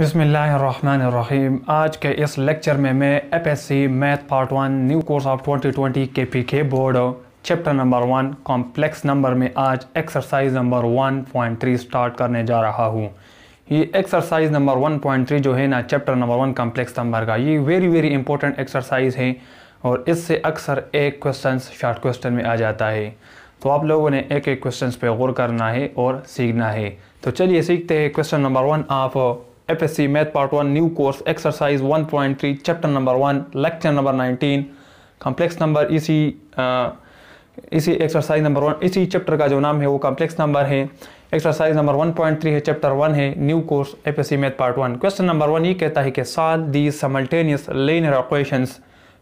बिसमीम आज के इस लेक्चर में मैं F S C math part one new course of 2020 के P K board chapter number one complex number में आज एक्सरसाइज नंबर 1.3 स्टार्ट करने जा रहा हूँ ये एक्सरसाइज नंबर 1.3 जो है ना chapter number one complex number का ये वेरी वेरी इंपॉर्टेंट एक्सरसाइज है और इससे अक्सर एक क्वेश्चन शॉर्ट क्वेश्चन में आ जाता है तो आप लोगों ने एक एक क्वेश्चन पर गौर करना है और सीखना है तो चलिए सीखते हैं क्वेश्चन नंबर वन आप FSC math part one new course exercise 1.3 chapter number one lecture number 19 complex number इसी आ, इसी एक्सरसाइज नंबर वन इसी चैप्टर का जो नाम है वो कॉम्प्लेक्स नंबर है एक्सरसाइज नंबर 1.3 है चैप्टर वन है new course FSC math part one question number one ये कहता है कि solve the simultaneous linear operation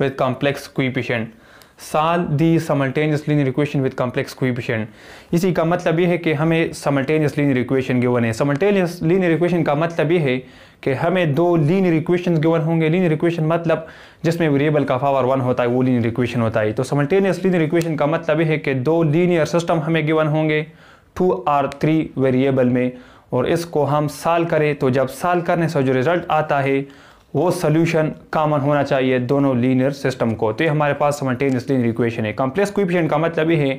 with complex coefficient solve the समल्टेनियस linear equation with complex coefficient इसी का मतलब ये है कि हमें समल्टेनियस लीनियर इक्वेशन गिवन है समल्टेनियस लीनियर इक्वेशन का मतलब ये है कि हमें दो लीनियर इक्वेशन गिवन होंगे लीनियर इक्वेशन मतलब जिसमें वेरिएबल का पावर वन होता है वो लीनियर इक्वेशन होता है तो समल्टेनियस लीनियर इक्वेशन का मतलब ये है कि दो लीनियर सिस्टम हमें गिवन होंगे टू आर थ्री वेरिएबल में और इसको हम साल करें तो जब साल करने से जो रिजल्ट आता है वो सोल्यूशन कॉमन होना चाहिए दोनों लीनियर सिस्टम को तो ये हमारे पास समल्टेनियस लीनियर इक्वेशन है कॉम्प्लेक्स कोइफिशिएंट का मतलब ये है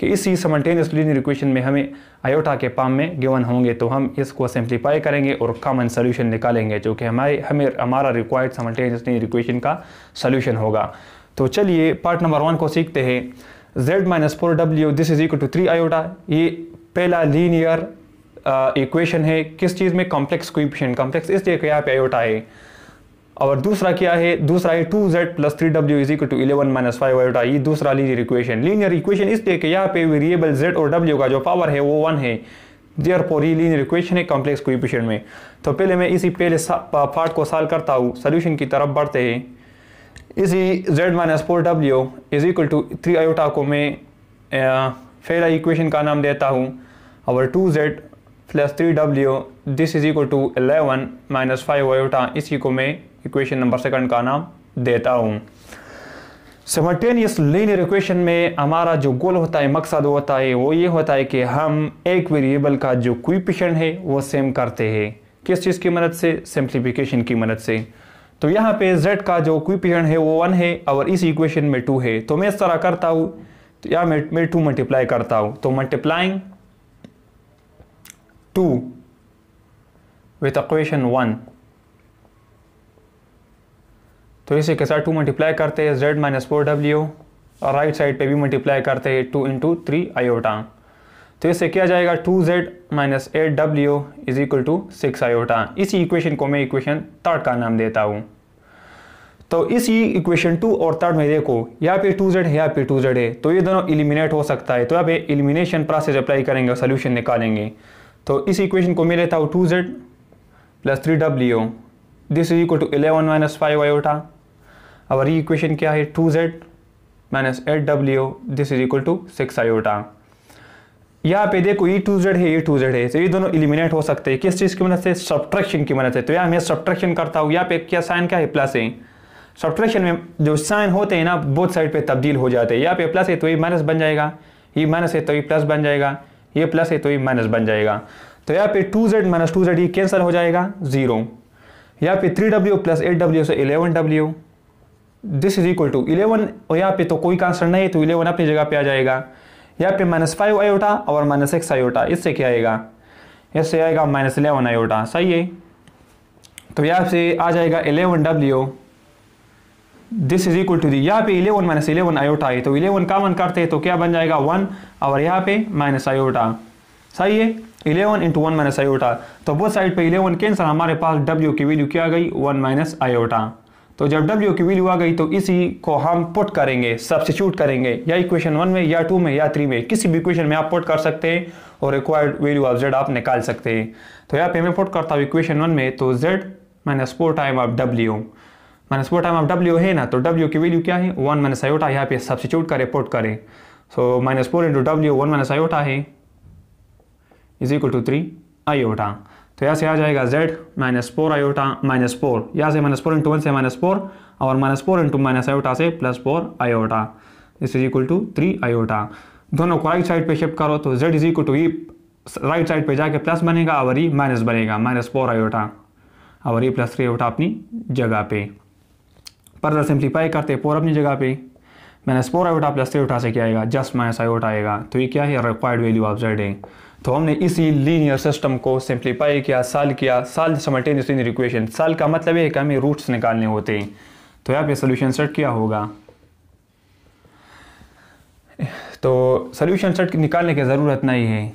कि इसी समल्टेनियस लीनियर इक्वेशन में हमें आयोटा के पाम में गिवन होंगे तो हम इसको सिंप्लीफाई करेंगे और कॉमन सोल्यूशन निकालेंगे जो कि हमारे हमें हमारा रिक्वायर्ड समल्टेनियस लीनियर इक्वेशन का सोल्यूशन होगा तो चलिए पार्ट नंबर वन को सीखते हैं जेड माइनस फोर डब्ल्यू this is equal to three iota ये पहला लीनियर इक्वेशन uh, है किस चीज़ में कॉम्प्लेक्स कोइफिशिएंट कॉम्प्लेक्स इसलिए कि यहाँ पे आयोटा है और दूसरा क्या है दूसरा है टू जेड प्लस थ्री डब्ल्यू is equal to eleven minus five iota ये दूसरा लीनियर इक्वेशन लीनियर इक्वेशन इसलिए कि यहाँ पे वेरिएबल जेड और डब्ल्यू का जो पावर है वो वन है देयर फॉर ये लीनियर इक्वेशन है कॉम्प्लेक्स इक्वेशन में तो पहले मैं इसी पहले पार्ट को सॉल्व करता हूँ सोल्यूशन की तरफ बढ़ते हैं इसी जेड माइनस फोर डब्ल्यू is equal to three iota को मैं पहला इक्वेशन का नाम देता हूँ और टू जेड प्लस थ्री डब्ल्यू this is equal to eleven minus five iota इसी को मैं इक्वेशन नंबर सेकंड का नाम देता हूँ समटेनियस लीनियर इक्वेशन में हमारा जो गोल होता है मकसद होता है वो ये होता है कि हम एक वेरिएबल का जो क्विपिशन है वो सेम करते हैं किस चीज़ की मदद से सिंप्लीफिकेशन की मदद से तो यहाँ पे z का जो क्विपिशन है वो वन है और इस इक्वेशन में टू है तो मैं इस तरह करता हूँ तो या मैं मैं टू मल्टीप्लाई करता हूँ तो multiplying two with equation one तो इसी के साथ टू मल्टीप्लाई करते हैं जेड माइनस फोर डब्ल्यू और राइट साइड पे भी मल्टीप्लाई करते हैं टू इंटू थ्री आयोटा तो इससे क्या जाएगा टू जेड माइनस एट डब्ल्यू is equal to six iota इसी इक्वेशन को मैं इक्वेशन थर्ड का नाम देता हूँ तो इसी इक्वेशन टू और थर्ड में देखो यहाँ पे टू जेड है यहाँ पे टू जेड है तो ये दोनों इलिमिनेट हो सकता है तो आप इलिमिनेशन प्रोसेस अप्लाई करेंगे और सोल्यूशन निकालेंगे तो इस इक्वेशन को मैं लेता हूँ टू जेड प्लस थ्री डब्ल्यू this is equal to eleven minus five iota हमारी इक्वेशन क्या है टू जेड माइनस एट डब्ल्यू this is equal to six iota यहाँ पे देखो ये टू जेड है ये टू जेड है तो ये दोनों इलिमिनेट हो सकते हैं किस चीज़ की मदद से सब्ट्रैक्शन की मदद से तो यहाँ मैं सब्ट्रैक्शन करता हूँ यहाँ पे क्या साइन क्या है प्लस है सब्ट्रैक्शन में जो साइन होते हैं ना बोथ साइड पे तब्दील हो जाते हैं यहाँ पे प्लस है तो ये माइनस बन जाएगा ये माइनस है तो ये प्लस बन जाएगा ये प्लस है तो ये माइनस बन जाएगा तो यहाँ पे two Z minus two Z ये कैंसिल हो जाएगा जीरो यहाँ पे three W plus eight W से eleven W this is equal to eleven यहाँ पे तो कोई का आंसर नहीं है तो इलेवन अपनी जगह पे आ जाएगा यहाँ पे माइनस फाइव आयोटा और माइनस एक्स आयोटा इससे क्या आएगा इससे आएगा माइनस इलेवन आयोटा सही है तो यहाँ से आ जाएगा eleven W this is equal to the यहाँ पे इलेवन माइनस इलेवन आयोटा है तो इलेवन कामन करते हैं तो क्या बन जाएगा वन और यहाँ पे माइनस आयोटा सही है eleven into one minus iota तो बोथ साइड पे इलेवन कैंसर हमारे पास डब्ल्यू की वैल्यू क्या गई वन माइनस आयोटा तो जब डब्ल्यू की वैल्यू आ गई तो इसी को हम पुट करेंगे सब्सिट्यूट करेंगे या इक्वेशन वन में या टू में या थ्री में किसी भी इक्वेशन में आप पुट कर सकते हैं और रिक्वायर्ड वैल्यू ऑफ जेड आप निकाल सकते हैं तो यहाँ पे मैं पुट करता हूँ इक्वेशन वन में तो Z minus four time of W minus four time of W है ना तो डब्ल्यू की वैल्यू क्या है वन माइनस आयोटा यहाँ पे सब्सिट्यूट करें पुट करें सो माइनस फोर इंटू डब्ल्यू वन माइनस आयोटा है is equal to three iota तो यहाँ से आ जाएगा z minus four iota minus four यहाँ से माइनस फोर इंटू वन से माइनस फोर और minus four into minus iota से प्लस फोर आयोटा इस is equal to three iota दोनों को राइट साइड पे शिफ्ट करो तो z इज इक्वल टू ई राइट साइड पे जाके प्लस बनेगा और ई e माइनस बनेगा माइनस फोर आयोटा और ई प्लस थ्री आयोटा अपनी जगह पे पर सिंप्लीफाई करते फोर अपनी जगह पे minus four iota plus three iota से क्या आएगा जस्ट माइनस आयोटा आएगा तो ये क्या है रिक्वायर्ड वैल्यू ऑफ जेड है तो हमने इसी लीनियर सिस्टम को सिंप्लीफाई किया साल किया साल समल्टेनियस लीनियर इक्वेशन साल का मतलब है कि हमें रूट्स निकालने होते हैं तो यहाँ पे सोल्यूशन सेट किया होगा तो सोल्यूशन सेट निकालने की ज़रूरत नहीं है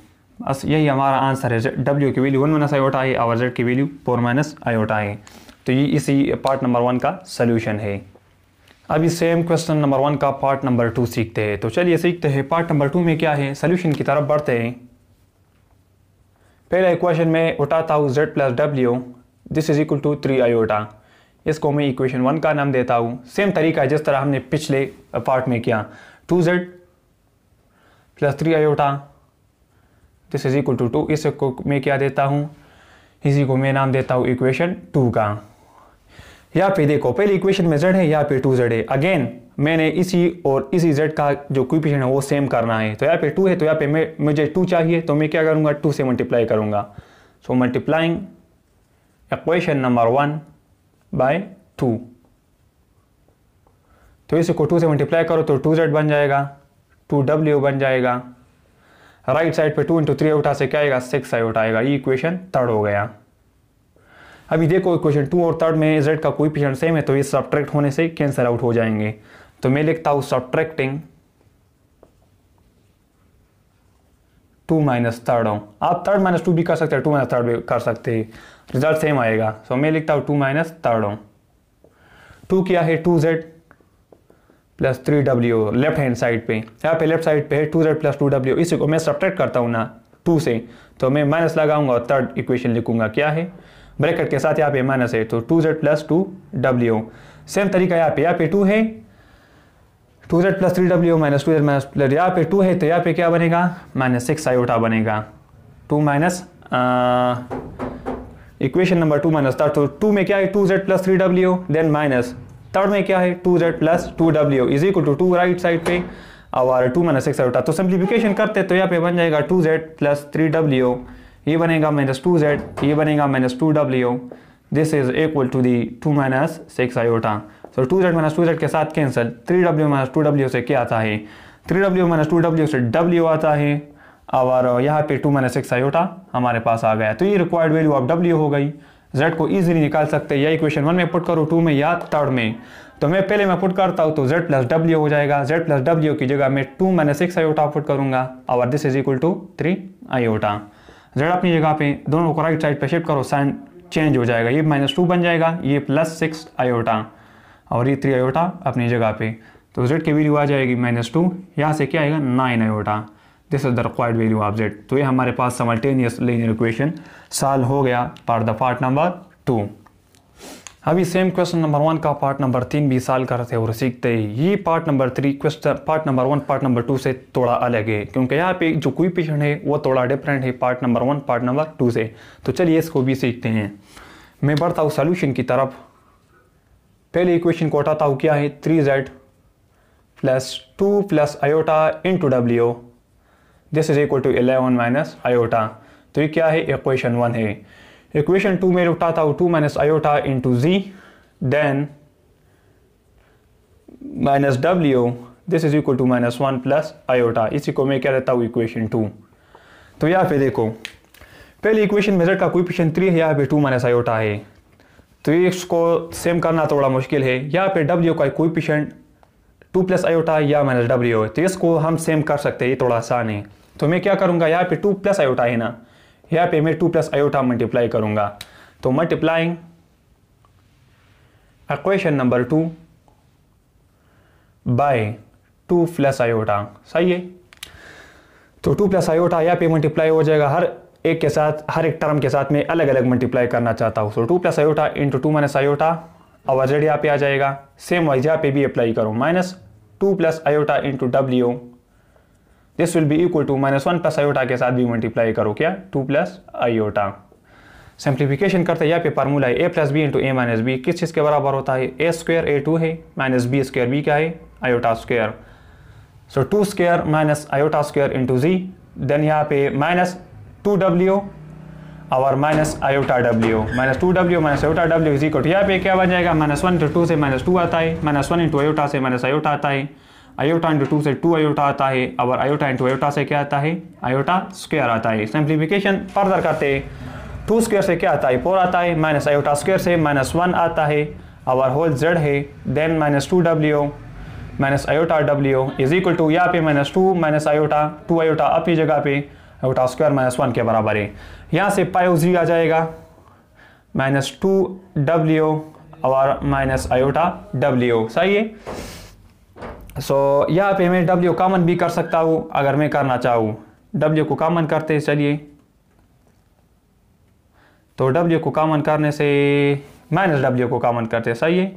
बस यही हमारा आंसर है डब्ल्यू की वैल्यू वन माइनस आयोटा है और जेड की वैल्यू फोर माइनस आयोटा है तो ये इसी पार्ट नंबर वन का सोल्यूशन है अभी सेम क्वेश्चन नंबर वन का पार्ट नंबर टू सीखते हैं तो चलिए सीखते हैं पार्ट नंबर टू में क्या है सोल्यूशन की तरफ बढ़ते हैं पहला इक्वेशन में उठाता हूँ जेड प्लस डब्ल्यू this is equal to three iota इसको मैं इक्वेशन वन का नाम देता हूँ सेम तरीका जिस तरह हमने पिछले पार्ट में किया two Z plus three iota this is equal to two इसको मैं क्या देता हूँ इसी को मैं नाम देता हूँ इक्वेशन टू का या फिर देखो पहले इक्वेशन में जेड है या फिर टू जेड है अगेन मैंने इसी और इसी जेड का जो क्विपिशन है वो सेम करना है तो यहाँ पे टू है तो यहाँ पे मुझे टू चाहिए तो मैं क्या करूँगा टू से मल्टीप्लाई करूँगा so multiplying equation number one by two तो इसको टू से मल्टीप्लाई करो तो टू जेड बन जाएगा टू डब्ल्यू बन जाएगा राइट साइड पे टू इंटू थ्री उठा से क्या आएगा सिक्स आई उठाएगा ये इक्वेशन थर्ड हो गया अभी देखो इक्वेशन टू और थर्ड में जेड का कोई सेम है तो ये सब्ट्रैक्ट होने से कैंसर आउट हो जाएंगे तो मैं लिखता हूं सब्ट्रैक्टिंग टू माइनस थर्ड हूँ आप थर्ड माइनस टू भी कर सकते हैं टू माइनस थर्ड भी कर सकते हैं रिजल्ट सेम आएगा सो so, मैं लिखता हूं टू माइनस थर्ड हूँ टू क्या है टू जेड प्लस थ्री डब्ल्यू लेफ्ट हैंड साइड पे यहाँ पे लेफ्ट साइड पे है टू जेड प्लस टू डब्ल्यू इसी को मैं सब्ट्रैक्ट करता हूँ ना टू से तो मैं माइनस लगाऊंगा और थर्ड इक्वेशन लिखूंगा क्या है ब्रैकेट के साथ यहाँ पे माइनस है तो टू जेड प्लस टू डब्ल्यू सेम तरीका यहाँ पे यहाँ पे टू है two Z plus three W minus two Z minus यहाँ पे टू है तो यहाँ पे क्या बनेगा माइनस सिक्स आयोटा बनेगा two minus equation number two minus third तो टू में क्या है टू जेड प्लस थ्री डब्ल्यू देन माइनस थर्ड में क्या है टू जेड प्लस टू डब्ल्यू is equal to to right side पे और टू माइनस सिक्स आयोटा तो सिंप्लीफिकेशन करते तो यहाँ पे बन जाएगा two Z plus three W ये बनेगा माइनस टू जेड ये बनेगा minus two W this is equal to the two minus six iota so two Z minus two Z के साथ cancel three W minus two W से क्या आता है three W minus two W से W आता है और यहाँ पे टू माइनस सिक्स आयोटा हमारे पास आ गया तो ये रिक्वायर्ड वैल्यू ऑफ डब्ल्यू हो गई जेड को ईजिली निकाल सकते हैं या इक्वेशन वन में पुट करो टू में या थर्ड में तो मैं पहले मैं पुट करता हूँ तो जेड प्लस डब्ल्यू हो जाएगा जेड प्लस डब्ल्यू की जगह मैं two minus six iota put करूंगा और this is equal to three iota z अपनी जगह पे दोनों को राइट साइड पे शिफ्ट करो साइन चेंज हो जाएगा ये माइनस टू बन जाएगा ये प्लस सिक्स आयोटा और ये थ्री आयोटा अपनी जगह पे तो जेड की वैल्यू आ जाएगी माइनस टू यहाँ से क्या आएगा nine iota this is the required value of z तो ये हमारे पास समल्टेनियस लेनियर इक्वेशन सॉल्व हो गया part the part number two अभी सेम क्वेश्चन नंबर वन का पार्ट नंबर तीन भी साल करते और सीखते ही ये part number three question part number one part number two से थोड़ा अलग है क्योंकि यहाँ पे जो कोई पेशेंट है वो थोड़ा डिफरेंट है part number one part number two से तो चलिए इसको भी सीखते हैं मैं बढ़ता हूँ सोल्यूशन की तरफ पहले इक्वेशन को हटाता हूँ क्या है three Z plus two plus iota in two W this is equal to eleven minus iota तो ये क्या है इक्वेशन वन है इक्वेशन टू में उठाता हूँ टू माइनस आयोटा इंटू जी देन माइनस डब्ल्यू this is equal to minus one plus iota इसी को मैं क्या रहता हूँ इक्वेशन टू तो यहाँ पे देखो पहले इक्वेशन मेजर का कोई पिशन थ्री है यहाँ पे टू माइनस आयोटा है तो ये इसको सेम करना थोड़ा मुश्किल है या फिर डब्ल्यू का कोई पेशेंट टू प्लस आयोटा या माइनस डब्ल्यू तो इसको हम सेम कर सकते हैं ये थोड़ा आसान है तो मैं क्या करूँगा यहाँ पे टू प्लस आयोटा है ना यहाँ पे मैं टू प्लस आयोटा मल्टीप्लाई करूँगा तो multiplying equation number two by two plus iota सही है तो टू प्लस आयोटा यहाँ पे मल्टीप्लाई हो जाएगा हर एक के साथ हर एक टर्म के साथ में अलग अलग मल्टीप्लाई करना चाहता हूँ so two plus iota into two minus iota अब ऑलरेडी यहाँ पे आ जाएगा सेम वाइज यहाँ पे भी अप्लाई करो minus two plus iota into W this will be equal to minus one plus iota के साथ भी मल्टीप्लाई करो क्या टू प्लस आयोटा सिंप्लीफिकेशन करते यहाँ पे फार्मूला है A plus B into A minus B किस चीज़ के बराबर होता है ए स्क्वेयर ए टू है माइनस बी स्क्वेयर बी क्या है iota square so two square minus iota square into जी देन यहाँ पे माइनस टू डब्ल्यू और minus iota W minus two W minus iota W इसी को यहाँ पे क्या बन जाएगा माइनस वन इंटू टू से माइनस टू आता है माइनस वन इंटू आयोटा से माइनस आयोटा आता है आयोटा इंटू टू से टू आयोटा आता है और आयोटा इंटू आयोटा से क्या आता है आयोटा स्क्वेयर आता है सिंप्लीफिकेशन फर्दर करते हैं टू स्क्वेयर से क्या आता है फोर आता है माइनस आयोटा स्क्वेयर से माइनस वन आता है और होल जेड है then minus two W minus iota W is equal to यहाँ पे minus two minus iota two iota अपनी जगह पे वोटा स्क्वायर माइनस वन के बराबर है यहाँ से पाई उजरी आ जाएगा माइनस टू डब्ल्यू और माइनस आयोटा डब्ल्यू सही है सो so, यहाँ पे मैं डब्ल्यू कॉमन भी कर सकता हूँ अगर मैं करना चाहूँ डब्ल्यू को कॉमन करते चलिए तो डब्ल्यू को कॉमन करने से माइनस डब्ल्यू को कॉमन करते सही है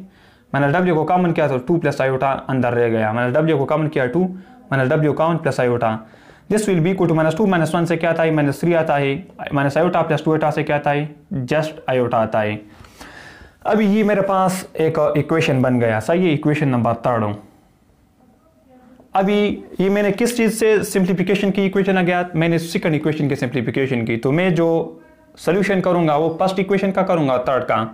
मैंने डब्ल्यू को कॉमन किया तो टू प्लस आयोटा अंदर रह गया मैंने डब्ल्यू को कॉमन किया टू मैंने डब्ल्यू common plus iota this will be equal to minus two minus one से क्या आता है माइनस थ्री आता है माइनस आयोटा प्लस टू एटा से क्या आता है जस्ट आयोटा आता है अब ये मेरे पास एक इक्वेशन बन गया सही है इक्वेशन नंबर थर्ड अभी ये मैंने किस चीज़ से सिंप्लीफिकेशन की इक्वेशन आ गया मैंने सेकंड इक्वेशन की सिंप्लीफिकेशन की तो मैं जो सोल्यूशन करूंगा वो फर्स्ट इक्वेशन का करूंगा थर्ड का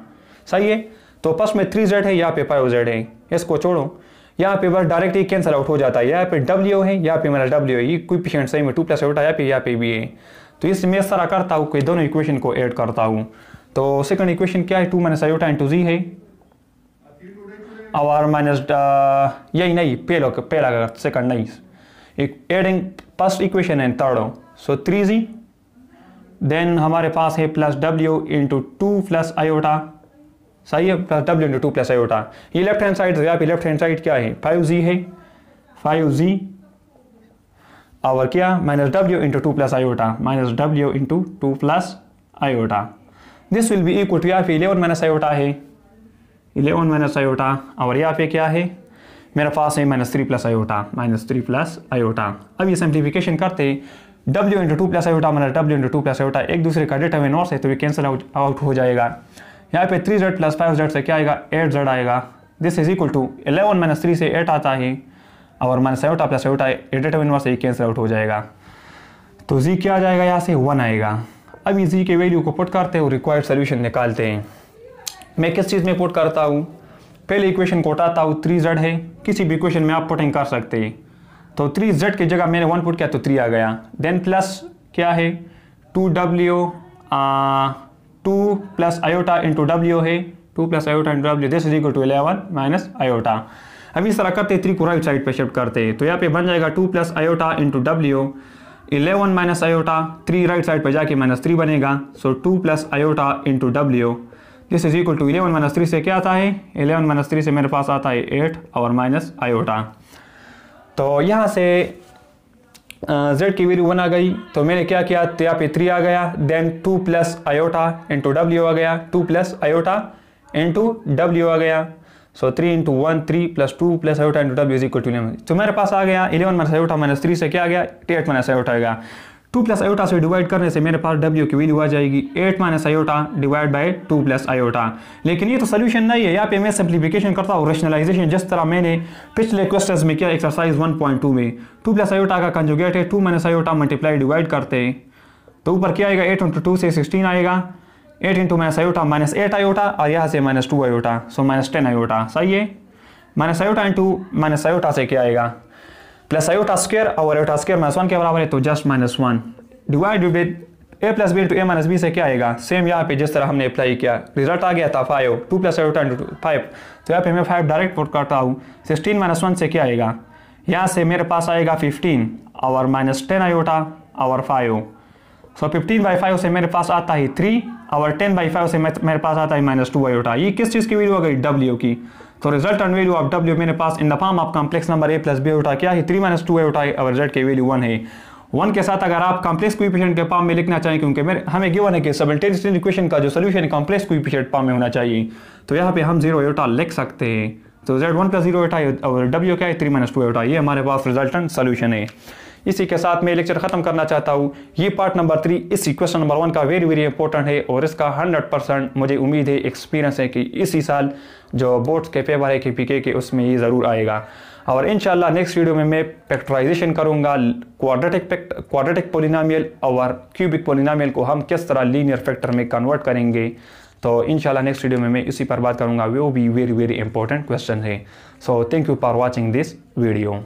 सही है तो फर्स्ट में थ्री जेड है यहाँ पे फाइव जेड है इसको छोड़ो यहाँ पे बस डायरेक्ट ही कैंसल आउट हो जाता है यहाँ पे डब्ल्यू है यहाँ पे मेरा डब्ल्यू ये कोई सही में टू प्लस एट आया यहाँ पे भी है तो इसमें मैं सारा करता हूँ कि दोनों इक्वेशन को ऐड करता हूँ तो सेकंड इक्वेशन क्या है two minus iota in two z है और माइनस uh, यही नहीं पहलो पहला सेकंड नहीं एक एडिंग फर्स्ट इक्वेशन है third so three G then हमारे पास है plus W into two plus iota सही है plus W into two plus iota ये लेफ्ट हैंड साइड आप लेफ्ट हैंड साइड क्या है फाइव जी है फाइव जी और क्या minus W into two plus iota minus W into two plus iota this will be equal to या फिर eleven minus iota है इलेवन माइनस आयोटा और यहाँ पे क्या है मेरे पास है minus three plus iota minus three plus iota अब ये सिंप्लीफिकेशन करते W into two plus iota minus W into two plus iota एक दूसरे का डेटा में नॉर्स है तो ये कैंसिल आउट हो जाएगा यहाँ पे three Z plus five Z से क्या आएगा एट जेड आएगा this is equal to eleven minus three से एट आता है और minus seven iota plus iota eight eight inverse ये कैंसिल आउट हो जाएगा तो जी क्या आ जाएगा यहाँ से वन आएगा अब ये जी के वैल्यू को पुट करते हैं और रिक्वायर्ड सोल्यूशन निकालते हैं मैं किस चीज़ में पुट करता हूँ पहले इक्वेशन को उठाता हूँ थ्री जेड है किसी भी इक्वेशन में आप पुटिंग कर सकते हैं तो थ्री जेड की जगह मैंने वन पुट किया तो थ्री आ गया देन प्लस क्या है two W two plus iota into W है two plus iota into W this is equal to eleven minus iota अब इस तरह करते त्रिको राइट साइड पे शिफ्ट करते तो यहाँ पे बन जाएगा two plus iota into W eleven minus iota three right side पर जाके माइनस थ्री बनेगा so two plus iota into W this is equal to eleven minus three से क्या आता है इलेवन माइनस थ्री से मेरे पास आता है एट और माइनस आयोटा तो यहाँ से जेड की वैल्यू वन आ गई तो मैंने क्या किया यहाँ पे थ्री आ गया then two plus iota into W आ गया two plus iota into W आ गया so three into one three plus two plus iota into W is equal to eleven तो मेरे पास आ गया eleven minus iota minus three से क्या आ गया टी एट माइनस आयोटा आ गया टू प्लस आयोटा से डिवाइड करने से मेरे पास डब्ल्यू की वैल्यू आ जाएगी eight minus iota divide by two plus iota लेकिन ये तो सोल्यूशन नहीं है यहाँ पे मैं सिंप्लीफिकेशन करता हूँ रेशनलाइजेशन जिस तरह मैंने पिछले क्वेश्चन में किया एक्सरसाइज वन पॉइंट टू में टू प्लस आयोटा का कंजुगेट है two minus iota multiply divide करते तो ऊपर क्या आएगा एट इंटू टू से सिक्सटीन आएगा eight into minus iota minus eight iota और यहाँ से minus two iota so minus ten iota सही है minus iota into minus iota से क्या आएगा प्लस आयोटा स्क्र और आयोटा स्क्र माइनस वन के बराबर है तो just minus one divide with A plus B into A minus B से क्या आएगा सेम यहाँ पे जिस तरह हमने अप्लाई किया रिजल्ट आ गया था five two plus iota into five तो यहाँ पे मैं फाइव डायरेक्ट पुट करता हूँ सिक्सटीन माइनस वन से क्या आएगा यहाँ से मेरे पास आएगा फिफ्टीन और माइनस टेन आयोटा और five so fifteen by five से मेरे पास आता है थ्री और टेन बाई फाइव से मेरे पास आता है माइनस टू आयोटा ये किस चीज़ की वीडियो आ गई डब्ल्यू की तो result and value of W मेरे पास in the form of complex number A plus B उठा क्या है थ्री माइनस टू ए उठाए और रिजल्ट के वैल्यू वन है वन के साथ अगर आप कॉम्प्लेक्स कोएफिशिएंट के फॉर्म में लिखना चाहें क्योंकि मेरे हमें गिवन है कि सबल्टेनियस इक्वेशन का जो सोल्यूशन है कॉम्प्लेक्स कोएफिशिएंट फॉर्म में होना चाहिए तो यहाँ पे हम जीरो एटा लिख सकते हैं तो जेड वन प्लस जीरो एटा और डब्ल्यू क्या है थ्री माइनस टू एटा ये हमारे पास रिजल्टेंट सोल्यूशन है इसी के साथ मैं लेक्चर खत्म करना चाहता हूँ ये पार्ट नंबर थ्री इसी क्वेश्चन नंबर वन का वेरी वेरी इंपॉर्टेंट है और इसका हंड्रेड परसेंट मुझे उम्मीद है एक्सपीरियंस है कि इसी साल जो बोर्ड्स के पेपर है के पी के, के उसमें ये ज़रूर आएगा और इन नेक्स्ट वीडियो में मैं फैक्टराइजेशन करूँगा क्वाड्रेटिक क्वाड्रेटिक पोलिनामियल और क्यूबिक पोलिनामियल को हम किस तरह लीनियर फैक्टर में कन्वर्ट करेंगे तो इन नेक्स्ट वीडियो में मैं इसी पर बात करूँगा वो भी वेरी वेरी इंपॉर्टेंट क्वेश्चन है so thank you for watching this video